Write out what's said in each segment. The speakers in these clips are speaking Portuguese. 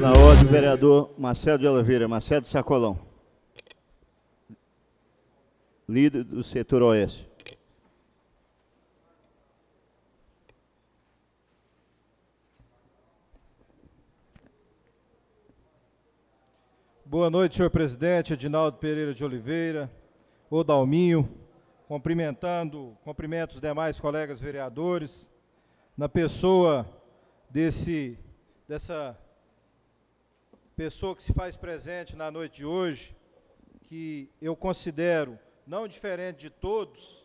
Na ordem, vereador Marcelo de Oliveira, Marcelo de Sacolão. Líder do setor oeste. Boa noite, senhor presidente, Edinaldo Pereira de Oliveira, Odalminho, cumprimentando, cumprimento os demais colegas vereadores, na pessoa desse, dessa pessoa que se faz presente na noite de hoje, que eu considero não diferente de todos,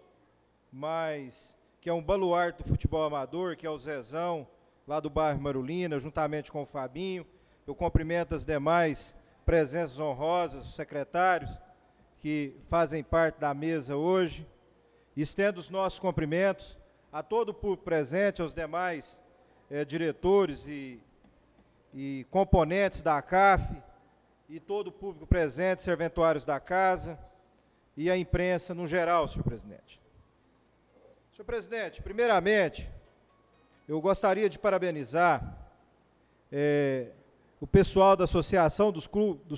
mas que é um baluarte do futebol amador, que é o Zezão, lá do bairro Marulina, juntamente com o Fabinho. Eu cumprimento as demais presenças honrosas, os secretários que fazem parte da mesa hoje. Estendo os nossos cumprimentos a todo o público presente, aos demais é, diretores e, e componentes da ACAF, e todo o público presente, serventuários da casa e a imprensa no geral, senhor presidente. Senhor presidente, primeiramente, eu gostaria de parabenizar é, o pessoal da Associação dos,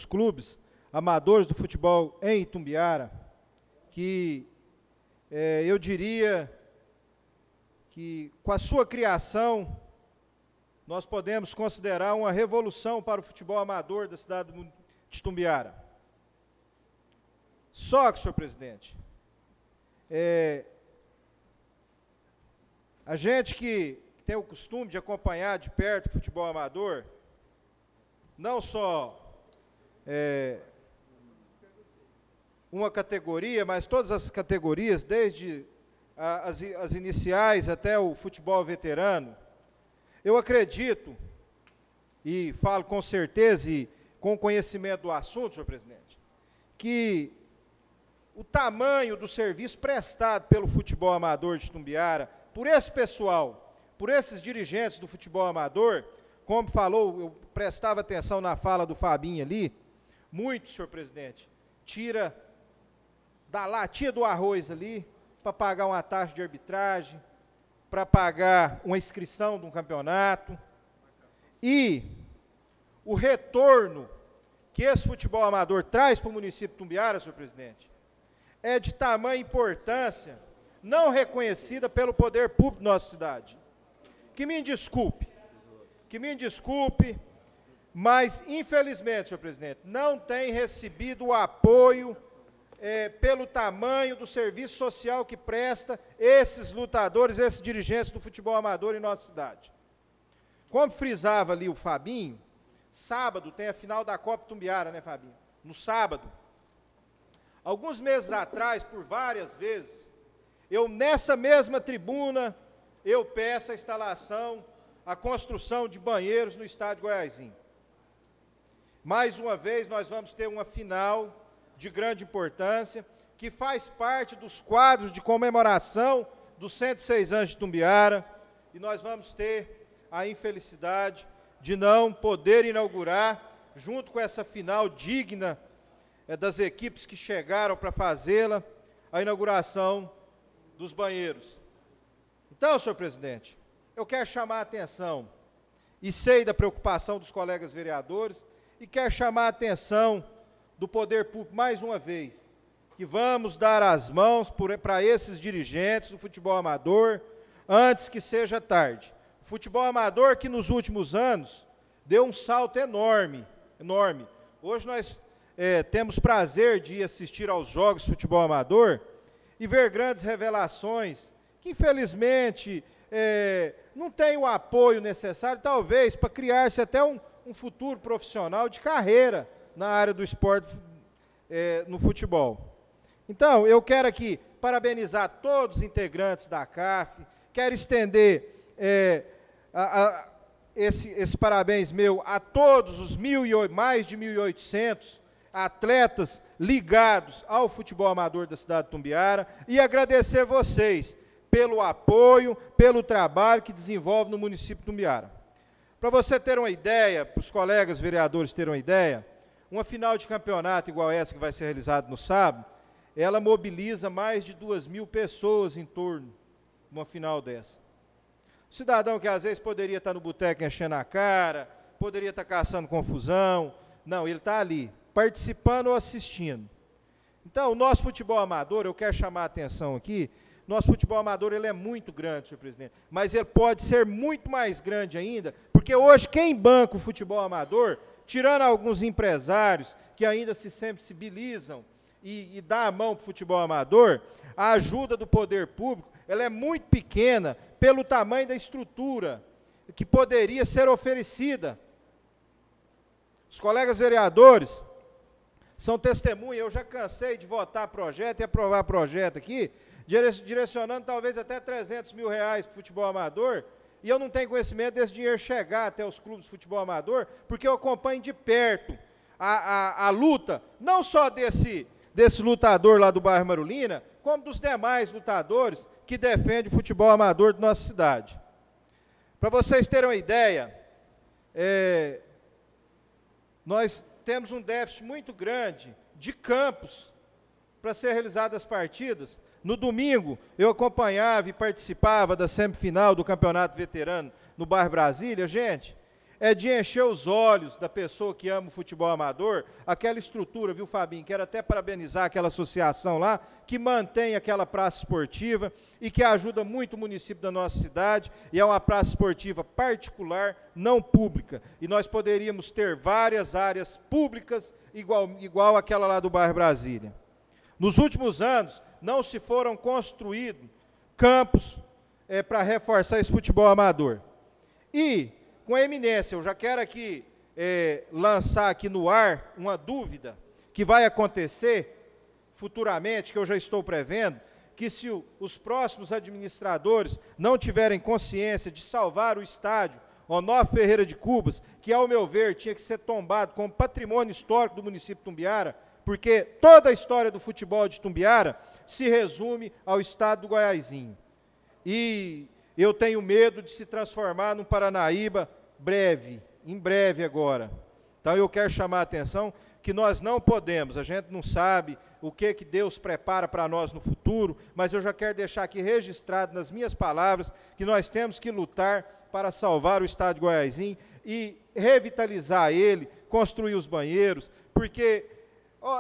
Clubes Amadores do Futebol em Itumbiara, que é, eu diria que com a sua criação, nós podemos considerar uma revolução para o futebol amador da cidade de Tumbiara. Só que, senhor presidente, é, a gente que tem o costume de acompanhar de perto o futebol amador, não só é, uma categoria, mas todas as categorias, desde a, as, as iniciais até o futebol veterano, eu acredito, e falo com certeza e com conhecimento do assunto, senhor presidente, que o tamanho do serviço prestado pelo futebol amador de Tumbiara, por esse pessoal, por esses dirigentes do futebol amador, como falou, eu prestava atenção na fala do Fabinho ali, muito, senhor presidente, tira da latinha do arroz ali, para pagar uma taxa de arbitragem, para pagar uma inscrição de um campeonato. E o retorno que esse futebol amador traz para o município de Tumbiara, senhor presidente, é de tamanha importância, não reconhecida pelo poder público da nossa cidade. Que me desculpe, que me desculpe, mas infelizmente, senhor presidente, não tem recebido o apoio é, pelo tamanho do serviço social que presta esses lutadores, esses dirigentes do futebol amador em nossa cidade. Como frisava ali o Fabinho, sábado tem a final da Copa Tumbiara, né, Fabinho? No sábado. Alguns meses atrás, por várias vezes, eu nessa mesma tribuna, eu peço a instalação, a construção de banheiros no estádio Goiásinho. Mais uma vez, nós vamos ter uma final de grande importância, que faz parte dos quadros de comemoração dos 106 anos de Tumbiara, e nós vamos ter a infelicidade de não poder inaugurar, junto com essa final digna é, das equipes que chegaram para fazê-la, a inauguração dos banheiros. Então, senhor presidente, eu quero chamar a atenção, e sei da preocupação dos colegas vereadores, e quero chamar a atenção do poder público, mais uma vez, que vamos dar as mãos para esses dirigentes do futebol amador antes que seja tarde. O futebol amador que nos últimos anos deu um salto enorme, enorme. Hoje nós é, temos prazer de assistir aos jogos de futebol amador e ver grandes revelações que, infelizmente, é, não têm o apoio necessário, talvez, para criar-se até um, um futuro profissional de carreira na área do esporte é, no futebol. Então, eu quero aqui parabenizar todos os integrantes da CAF, quero estender é, a, a, esse, esse, parabéns meu a todos os mil e, mais de 1.800 atletas ligados ao futebol amador da cidade de Tumbiara e agradecer vocês pelo apoio, pelo trabalho que desenvolve no município de Tumbiara. Para você ter uma ideia, para os colegas vereadores terem uma ideia, uma final de campeonato igual essa que vai ser realizada no sábado, ela mobiliza mais de duas mil pessoas em torno de uma final dessa. O cidadão que às vezes poderia estar no boteco enchendo a cara, poderia estar caçando confusão, não, ele está ali, participando ou assistindo. Então, o nosso futebol amador, eu quero chamar a atenção aqui, nosso futebol amador ele é muito grande, senhor presidente, mas ele pode ser muito mais grande ainda, porque hoje quem banca o futebol amador tirando alguns empresários que ainda se sensibilizam e, e dá a mão para o futebol amador, a ajuda do poder público ela é muito pequena pelo tamanho da estrutura que poderia ser oferecida. Os colegas vereadores são testemunha, eu já cansei de votar projeto e aprovar projeto aqui, direcionando talvez até 300 mil reais para o futebol amador, e eu não tenho conhecimento desse dinheiro chegar até os clubes de futebol amador, porque eu acompanho de perto a, a, a luta, não só desse, desse lutador lá do bairro Marulina, como dos demais lutadores que defendem o futebol amador de nossa cidade. Para vocês terem uma ideia, é, nós temos um déficit muito grande de campos para ser realizadas as partidas, no domingo, eu acompanhava e participava da semifinal do Campeonato Veterano no Bar Brasília. Gente, é de encher os olhos da pessoa que ama o futebol amador, aquela estrutura, viu, Fabinho? Quero até parabenizar aquela associação lá, que mantém aquela praça esportiva e que ajuda muito o município da nossa cidade, e é uma praça esportiva particular, não pública. E nós poderíamos ter várias áreas públicas, igual, igual aquela lá do bairro Brasília. Nos últimos anos, não se foram construídos campos é, para reforçar esse futebol amador. E, com a eminência, eu já quero aqui é, lançar aqui no ar uma dúvida que vai acontecer futuramente, que eu já estou prevendo, que se o, os próximos administradores não tiverem consciência de salvar o estádio Onofre Ferreira de Cubas, que, ao meu ver, tinha que ser tombado como patrimônio histórico do município de Tumbiara, porque toda a história do futebol de Tumbiara se resume ao estado do Goiásinho. E eu tenho medo de se transformar num Paranaíba breve, em breve agora. Então eu quero chamar a atenção que nós não podemos, a gente não sabe o que que Deus prepara para nós no futuro, mas eu já quero deixar aqui registrado nas minhas palavras que nós temos que lutar para salvar o estado de Goiásinho e revitalizar ele, construir os banheiros, porque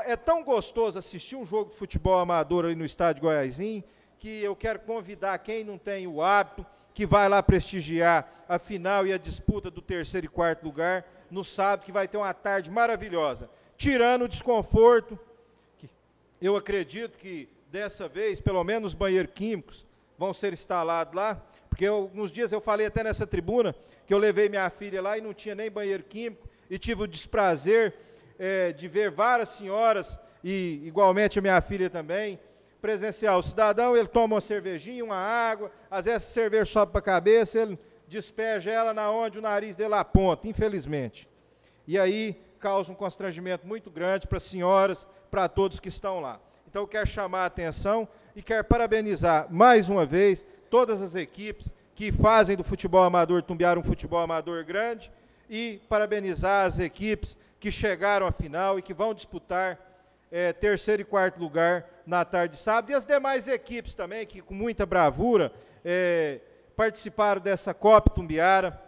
é tão gostoso assistir um jogo de futebol amador ali no estádio Goiásinho, que eu quero convidar quem não tem o hábito, que vai lá prestigiar a final e a disputa do terceiro e quarto lugar, no sábado, que vai ter uma tarde maravilhosa. Tirando o desconforto, eu acredito que dessa vez, pelo menos banheiros químicos vão ser instalados lá, porque alguns dias eu falei até nessa tribuna que eu levei minha filha lá e não tinha nem banheiro químico, e tive o desprazer é, de ver várias senhoras, e igualmente a minha filha também, presencial. O cidadão, ele toma uma cervejinha, uma água, às vezes a cerveja sobe para a cabeça, ele despeja ela na onde o nariz dele aponta, infelizmente. E aí causa um constrangimento muito grande para as senhoras, para todos que estão lá. Então, eu quero chamar a atenção e quero parabenizar mais uma vez todas as equipes que fazem do futebol amador tumbiar um futebol amador grande e parabenizar as equipes que chegaram à final e que vão disputar é, terceiro e quarto lugar na tarde de sábado. E as demais equipes também, que com muita bravura é, participaram dessa Copa Tumbiara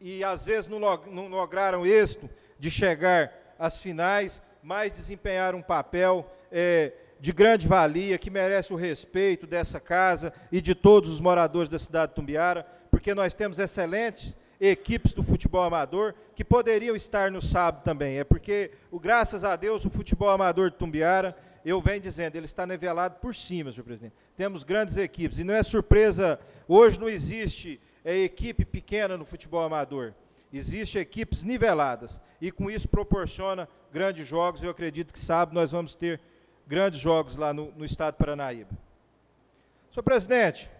e às vezes não, log não lograram êxito de chegar às finais, mas desempenharam um papel é, de grande valia, que merece o respeito dessa casa e de todos os moradores da cidade de Tumbiara, porque nós temos excelentes equipes do futebol amador que poderiam estar no sábado também. É porque, o, graças a Deus, o futebol amador de Tumbiara, eu venho dizendo, ele está nivelado por cima, senhor presidente. Temos grandes equipes. E não é surpresa, hoje não existe é, equipe pequena no futebol amador. Existem equipes niveladas. E com isso proporciona grandes jogos. Eu acredito que sábado nós vamos ter grandes jogos lá no, no estado de Paranaíba. Senhor presidente,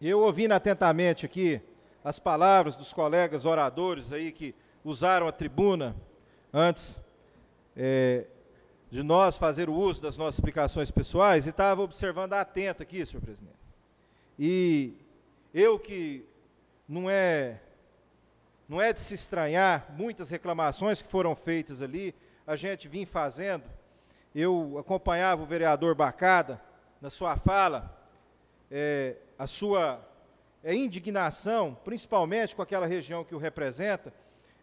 eu ouvindo atentamente aqui as palavras dos colegas oradores aí que usaram a tribuna antes é, de nós fazer o uso das nossas explicações pessoais e estava observando atenta aqui, senhor presidente. E eu que não é não é de se estranhar muitas reclamações que foram feitas ali, a gente vinha fazendo. Eu acompanhava o vereador Bacada na sua fala, é, a sua é, indignação, principalmente com aquela região que o representa.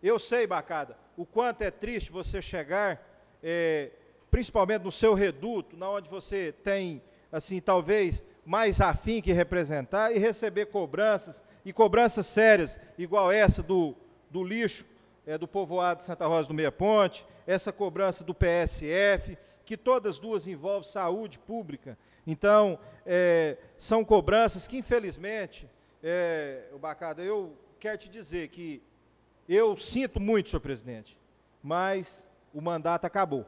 Eu sei, Bacada, o quanto é triste você chegar, é, principalmente no seu reduto, na onde você tem, assim, talvez mais afim que representar, e receber cobranças, e cobranças sérias, igual essa do, do lixo é, do povoado de Santa Rosa do Meia Ponte, essa cobrança do PSF, que todas duas envolvem saúde pública. Então, é, são cobranças que, infelizmente, é, o Bacada, eu quero te dizer que eu sinto muito, senhor presidente, mas o mandato acabou.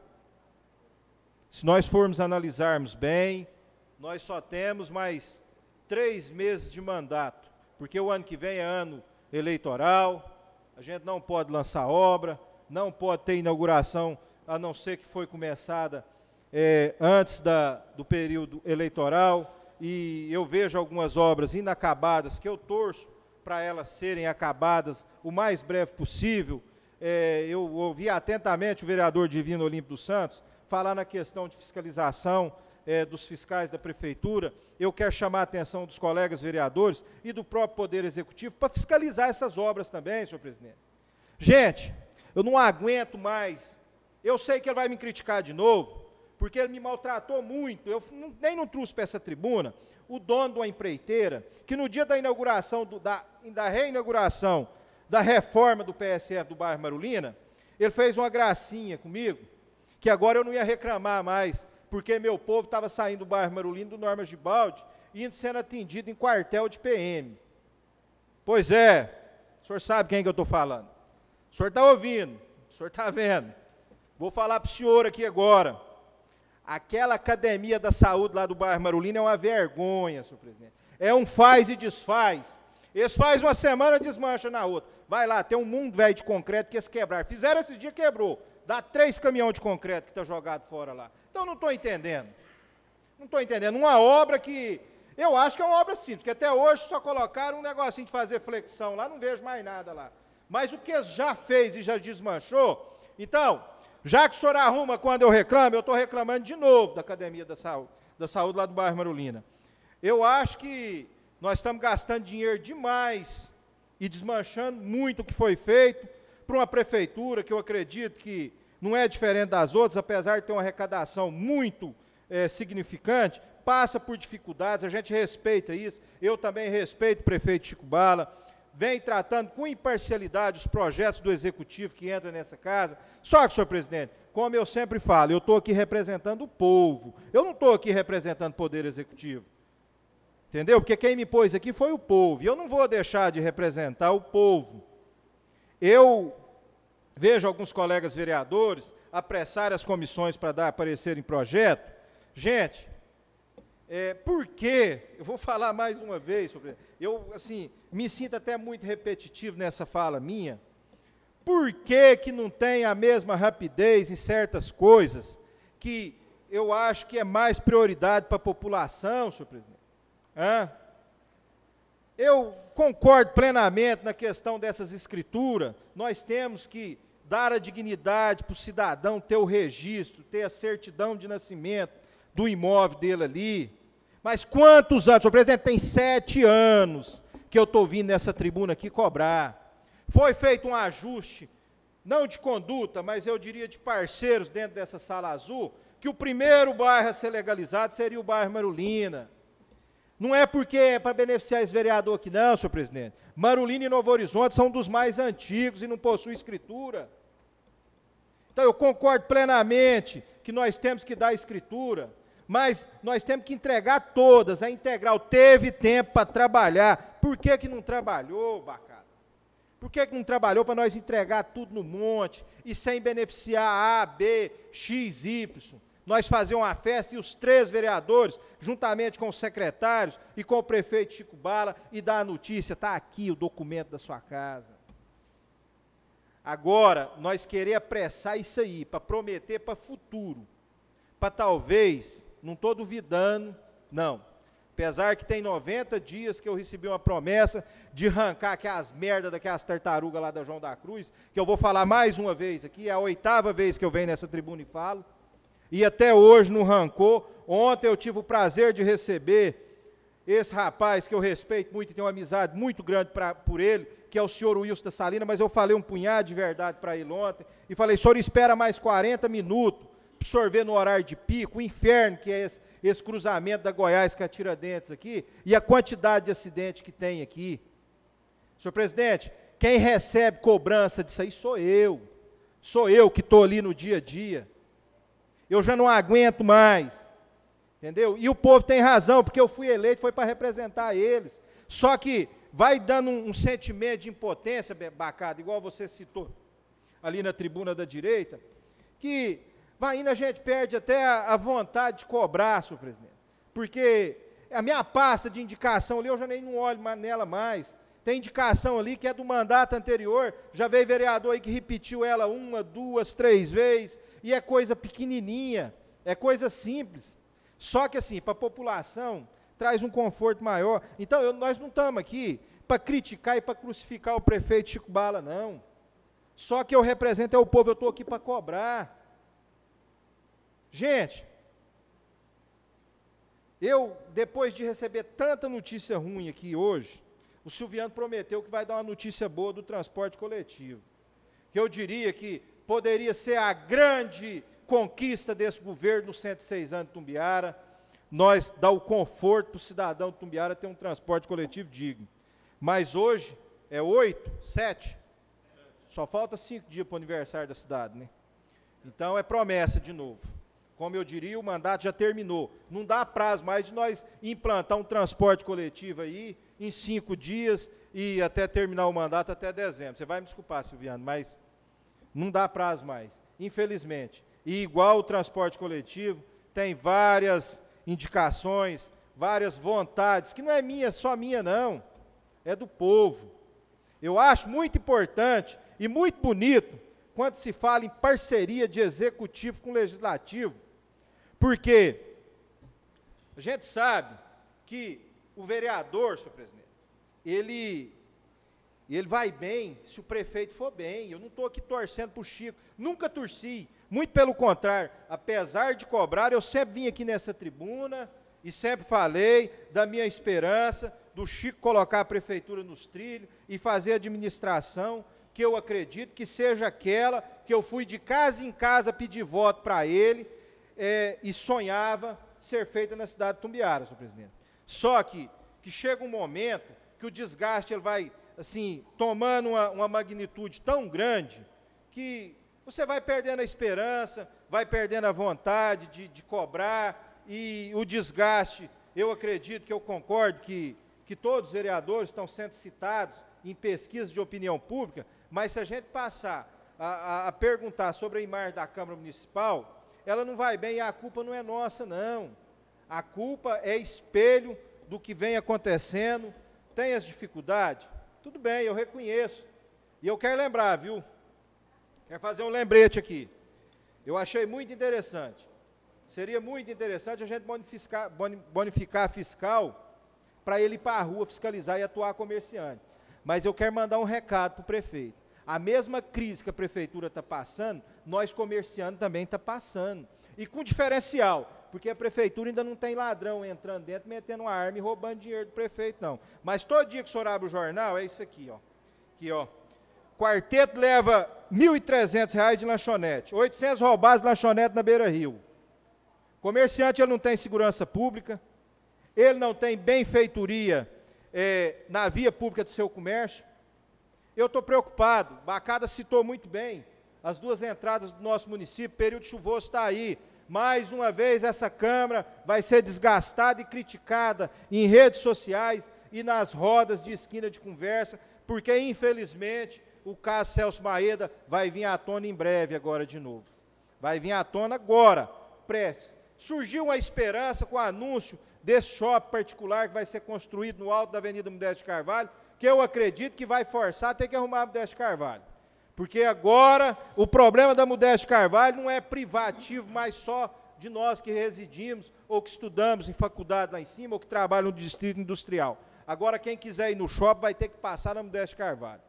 Se nós formos analisarmos bem, nós só temos mais três meses de mandato, porque o ano que vem é ano eleitoral, a gente não pode lançar obra, não pode ter inauguração, a não ser que foi começada é, antes da, do período eleitoral e eu vejo algumas obras inacabadas que eu torço para elas serem acabadas o mais breve possível. É, eu ouvi atentamente o vereador Divino Olímpio dos Santos falar na questão de fiscalização é, dos fiscais da prefeitura. Eu quero chamar a atenção dos colegas vereadores e do próprio Poder Executivo para fiscalizar essas obras também, senhor presidente. Gente, eu não aguento mais. Eu sei que ele vai me criticar de novo, porque ele me maltratou muito. Eu nem não trouxe para essa tribuna o dono de uma empreiteira, que no dia da inauguração, do, da, da reinauguração da reforma do PSF do bairro Marulina, ele fez uma gracinha comigo, que agora eu não ia reclamar mais, porque meu povo estava saindo do bairro Marulina, do Norma Gibaldi, indo sendo atendido em quartel de PM. Pois é, o senhor sabe quem é que eu estou falando. O senhor está ouvindo, o senhor está vendo. Vou falar para o senhor aqui agora. Aquela academia da saúde lá do bairro Marulina é uma vergonha, senhor presidente. É um faz e desfaz. Eles faz uma semana, desmancha na outra. Vai lá, tem um mundo velho de concreto que eles quebraram. Fizeram esse dia, quebrou. Dá três caminhões de concreto que está jogado fora lá. Então não estou entendendo. Não estou entendendo. Uma obra que. Eu acho que é uma obra simples, que até hoje só colocaram um negocinho de fazer flexão lá, não vejo mais nada lá. Mas o que já fez e já desmanchou, então, já que o senhor arruma quando eu reclamo, eu estou reclamando de novo da Academia da Saúde, da Saúde lá do bairro Marulina. Eu acho que nós estamos gastando dinheiro demais e desmanchando muito o que foi feito para uma prefeitura que eu acredito que não é diferente das outras, apesar de ter uma arrecadação muito é, significante, passa por dificuldades, a gente respeita isso. Eu também respeito o prefeito Chico Bala, vem tratando com imparcialidade os projetos do executivo que entra nessa casa. Só que, senhor presidente, como eu sempre falo, eu estou aqui representando o povo. Eu não estou aqui representando o poder executivo. Entendeu? Porque quem me pôs aqui foi o povo. E eu não vou deixar de representar o povo. Eu vejo alguns colegas vereadores apressar as comissões para dar aparecer em projeto. Gente, é, por quê? eu vou falar mais uma vez sobre. Eu, assim, me sinto até muito repetitivo nessa fala minha. Por que, que não tem a mesma rapidez em certas coisas que eu acho que é mais prioridade para a população, senhor presidente? Hã? Eu concordo plenamente na questão dessas escrituras. Nós temos que dar a dignidade para o cidadão ter o registro, ter a certidão de nascimento do imóvel dele ali. Mas quantos anos? O presidente tem sete anos que eu estou vindo nessa tribuna aqui cobrar. Foi feito um ajuste, não de conduta, mas eu diria de parceiros dentro dessa sala azul, que o primeiro bairro a ser legalizado seria o bairro Marulina. Não é porque é para beneficiar esse vereador aqui, não, senhor presidente. Marulina e Novo Horizonte são dos mais antigos e não possuem escritura. Então eu concordo plenamente que nós temos que dar escritura. Mas nós temos que entregar todas. A é integral teve tempo para trabalhar. Por que, que não trabalhou, Bacana? Por que, que não trabalhou para nós entregar tudo no monte e sem beneficiar A, B, X, Y? Nós fazer uma festa e os três vereadores, juntamente com os secretários e com o prefeito Chico Bala, e dar a notícia: está aqui o documento da sua casa. Agora, nós querer apressar isso aí, para prometer para futuro, para talvez não estou duvidando, não. Apesar que tem 90 dias que eu recebi uma promessa de arrancar aquelas merdas daquelas tartarugas lá da João da Cruz, que eu vou falar mais uma vez aqui, é a oitava vez que eu venho nessa tribuna e falo, e até hoje não arrancou. Ontem eu tive o prazer de receber esse rapaz que eu respeito muito e tenho uma amizade muito grande pra, por ele, que é o senhor Wilson da Salina, mas eu falei um punhado de verdade para ele ontem e falei: senhor, espera mais 40 minutos, absorver no horário de pico, o inferno que é esse, esse cruzamento da Goiás com a Tiradentes aqui, e a quantidade de acidente que tem aqui. Senhor presidente, quem recebe cobrança disso aí sou eu. Sou eu que estou ali no dia a dia. Eu já não aguento mais. Entendeu? E o povo tem razão, porque eu fui eleito, foi para representar eles. Só que vai dando um, um sentimento de impotência, Bacada, igual você citou ali na tribuna da direita, que Vai indo, a gente perde até a, vontade de cobrar, senhor presidente. Porque a minha pasta de indicação ali, eu já nem não olho nela mais. Tem indicação ali que é do mandato anterior, já veio vereador aí que repetiu ela uma, duas, três vezes, e é coisa pequenininha, é coisa simples. Só que assim, para a população, traz um conforto maior. Então, eu, nós não estamos aqui para criticar e para crucificar o prefeito Chico Bala, não. Só que eu represento é o povo, eu estou aqui para cobrar. Gente, eu, depois de receber tanta notícia ruim aqui hoje, o Silviano prometeu que vai dar uma notícia boa do transporte coletivo. Que eu diria que poderia ser a grande conquista desse governo nos 106 anos de Tumbiara, nós dar o conforto para o cidadão de Tumbiara ter um transporte coletivo digno. Mas hoje é oito, sete, só falta cinco dias para o aniversário da cidade, né? Então é promessa de novo. Como eu diria, o mandato já terminou. Não dá prazo mais de nós implantar um transporte coletivo aí em cinco dias e até terminar o mandato até dezembro. Você vai me desculpar, Silviano, mas não dá prazo mais, infelizmente. E igual o transporte coletivo, tem várias indicações, várias vontades, que não é minha, só minha, não. É do povo. Eu acho muito importante e muito bonito quando se fala em parceria de executivo com legislativo porque a gente sabe que o vereador, senhor presidente, ele, ele vai bem se o prefeito for bem. Eu não estou aqui torcendo para o Chico, nunca torci. Muito pelo contrário, apesar de cobrar, eu sempre vim aqui nessa tribuna e sempre falei da minha esperança do Chico colocar a prefeitura nos trilhos e fazer a administração que eu acredito que seja aquela que eu fui de casa em casa pedir voto para ele é, e sonhava ser feita na cidade de Tumbiara, senhor presidente. Só que, que chega um momento que o desgaste ele vai assim tomando uma, uma magnitude tão grande que você vai perdendo a esperança, vai perdendo a vontade de, de cobrar e o desgaste. Eu acredito que eu concordo que, que todos os vereadores estão sendo citados em pesquisas de opinião pública, mas se a gente passar a, a, a perguntar sobre a imagem da Câmara Municipal, ela não vai bem, ah, a culpa não é nossa, não. A culpa é espelho do que vem acontecendo. Tem as dificuldades? Tudo bem, eu reconheço. E eu quero lembrar, viu? Quero fazer um lembrete aqui. Eu achei muito interessante. Seria muito interessante a gente bonificar, bonificar fiscal para ele ir para a rua fiscalizar e atuar comerciante. Mas eu quero mandar um recado para o prefeito. A mesma crise que a prefeitura está passando, nós comerciando também está passando. E com diferencial, porque a prefeitura ainda não tem ladrão entrando dentro, metendo uma arma e roubando dinheiro do prefeito, não. Mas todo dia que o senhor abre o jornal, é isso aqui, ó. Aqui, ó. Quarteto leva R$ 1.300 de lanchonete, 800 roubados de lanchonete na beira-rio. Comerciante, ele não tem segurança pública, ele não tem benfeitoria é, na via pública do seu comércio, eu estou preocupado, Bacada citou muito bem as duas entradas do nosso município, período chuvoso está aí. Mais uma vez, essa Câmara vai ser desgastada e criticada em redes sociais e nas rodas de esquina de conversa, porque, infelizmente, o caso Celso Maeda vai vir à tona em breve agora de novo. Vai vir à tona agora, prestes. Surgiu uma esperança com o anúncio desse shopping particular que vai ser construído no alto da Avenida Mudécio de Carvalho, que eu acredito que vai forçar ter que arrumar a Modéstia Carvalho. Porque agora o problema da Modéstia Carvalho não é privativo, mas só de nós que residimos ou que estudamos em faculdade lá em cima ou que trabalham no distrito industrial. Agora quem quiser ir no shopping vai ter que passar na Modéstia Carvalho.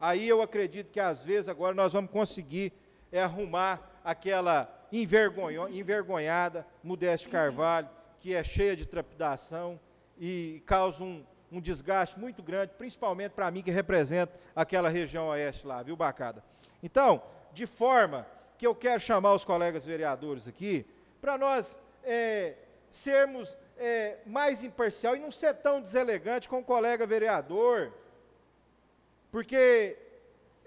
Aí eu acredito que às vezes agora nós vamos conseguir é, arrumar aquela envergonhada Modéstia Carvalho, que é cheia de trepidação e causa um, um desgaste muito grande, principalmente para mim que represento aquela região oeste lá, viu, Bacada? Então, de forma que eu quero chamar os colegas vereadores aqui, para nós é, sermos é, mais imparcial e não ser tão deselegante com o colega vereador, porque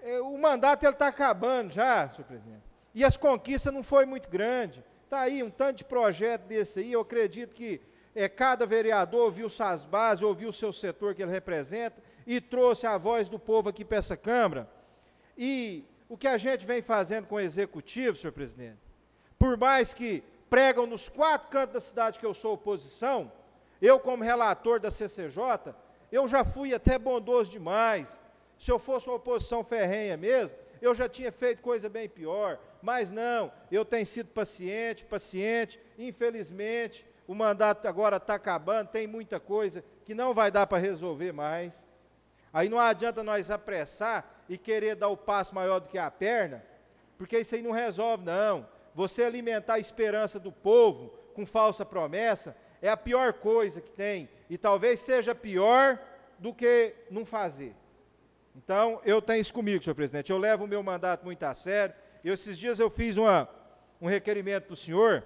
é, o mandato está acabando já, senhor presidente, e as conquistas não foi muito grande. Está aí um tanto de projeto desse aí, eu acredito que é, cada vereador ouviu suas bases, ouviu o seu setor que ele representa e trouxe a voz do povo aqui para essa Câmara. E o que a gente vem fazendo com o Executivo, senhor presidente, por mais que pregam nos quatro cantos da cidade que eu sou oposição, eu como relator da CCJ, eu já fui até bondoso demais. Se eu fosse uma oposição ferrenha mesmo, eu já tinha feito coisa bem pior, mas não, eu tenho sido paciente, paciente, infelizmente, o mandato agora está acabando, tem muita coisa que não vai dar para resolver mais. Aí não adianta nós apressar e querer dar o passo maior do que a perna, porque isso aí não resolve, não. Você alimentar a esperança do povo com falsa promessa é a pior coisa que tem, e talvez seja pior do que não fazer. Então, eu tenho isso comigo, senhor presidente. Eu levo o meu mandato muito a sério. Eu, esses dias eu fiz uma, um requerimento para o senhor,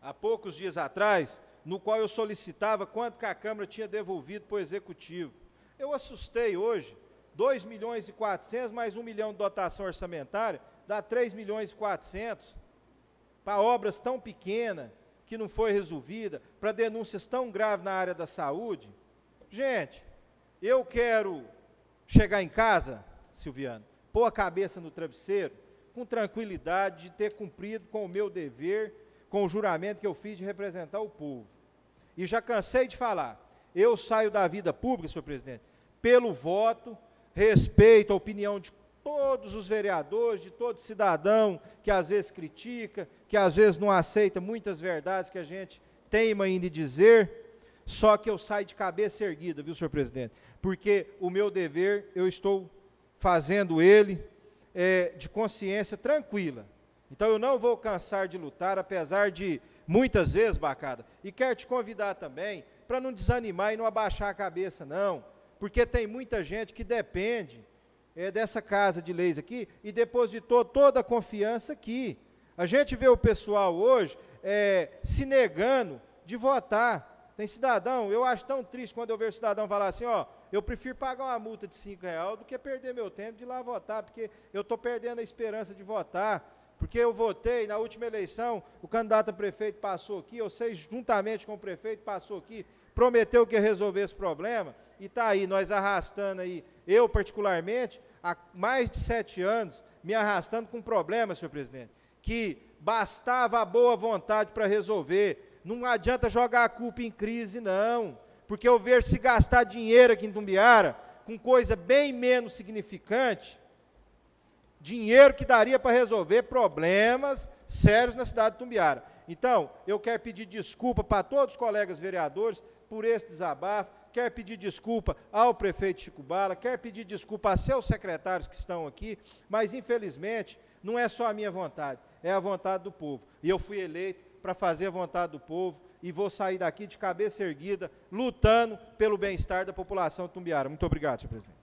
há poucos dias atrás, no qual eu solicitava quanto que a Câmara tinha devolvido para o Executivo. Eu assustei hoje, 2 milhões e 400 mais 1 milhão de dotação orçamentária, dá 3 milhões e 400 para obras tão pequenas que não foi resolvida, para denúncias tão graves na área da saúde. Gente, eu quero chegar em casa, Silviano, pôr a cabeça no travesseiro, com tranquilidade de ter cumprido com o meu dever com o juramento que eu fiz de representar o povo. E já cansei de falar. Eu saio da vida pública, senhor presidente, pelo voto, respeito a opinião de todos os vereadores, de todo cidadão que às vezes critica, que às vezes não aceita muitas verdades que a gente teima ainda em dizer. Só que eu saio de cabeça erguida, viu, senhor presidente? Porque o meu dever, eu estou fazendo ele é, de consciência tranquila então eu não vou cansar de lutar, apesar de muitas vezes, Bacada, e quero te convidar também para não desanimar e não abaixar a cabeça, não, porque tem muita gente que depende é, dessa casa de leis aqui e depositou toda a confiança aqui. A gente vê o pessoal hoje é, se negando de votar. Tem cidadão, eu acho tão triste quando eu vejo cidadão falar assim, ó, eu prefiro pagar uma multa de 5 reais do que perder meu tempo de ir lá votar, porque eu estou perdendo a esperança de votar. Porque eu votei na última eleição, o candidato a prefeito passou aqui, eu sei juntamente com o prefeito passou aqui, prometeu que ia resolver esse problema, e está aí, nós arrastando aí, eu particularmente, há mais de sete anos, me arrastando com um problema, senhor presidente, que bastava a boa vontade para resolver. Não adianta jogar a culpa em crise, não. Porque eu vejo se gastar dinheiro aqui em Tumbiara com coisa bem menos significante, dinheiro que daria para resolver problemas sérios na cidade de Tumbiara. Então, eu quero pedir desculpa para todos os colegas vereadores por esse desabafo, quero pedir desculpa ao prefeito Chico Bala, quero pedir desculpa a seus secretários que estão aqui, mas infelizmente não é só a minha vontade, é a vontade do povo. E eu fui eleito para fazer a vontade do povo e vou sair daqui de cabeça erguida, lutando pelo bem-estar da população de Tumbiara. Muito obrigado, senhor presidente.